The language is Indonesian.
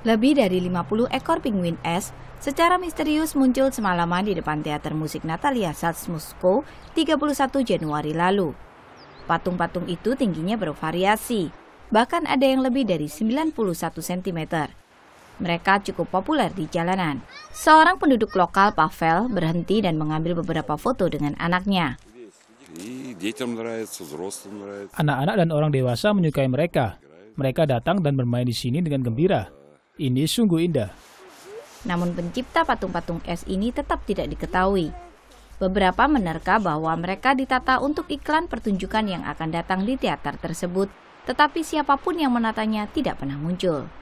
Lebih dari 50 ekor penguin es secara misterius muncul semalaman di depan teater musik Natalia Salsmusko 31 Januari lalu. Patung-patung itu tingginya bervariasi, bahkan ada yang lebih dari 91 cm. Mereka cukup populer di jalanan. Seorang penduduk lokal, Pavel, berhenti dan mengambil beberapa foto dengan anaknya. Anak-anak dan orang dewasa menyukai mereka. Mereka datang dan bermain di sini dengan gembira. Ini sungguh indah. Namun pencipta patung-patung es ini tetap tidak diketahui. Beberapa menerka bahwa mereka ditata untuk iklan pertunjukan yang akan datang di teater tersebut, tetapi siapapun yang menatanya tidak pernah muncul.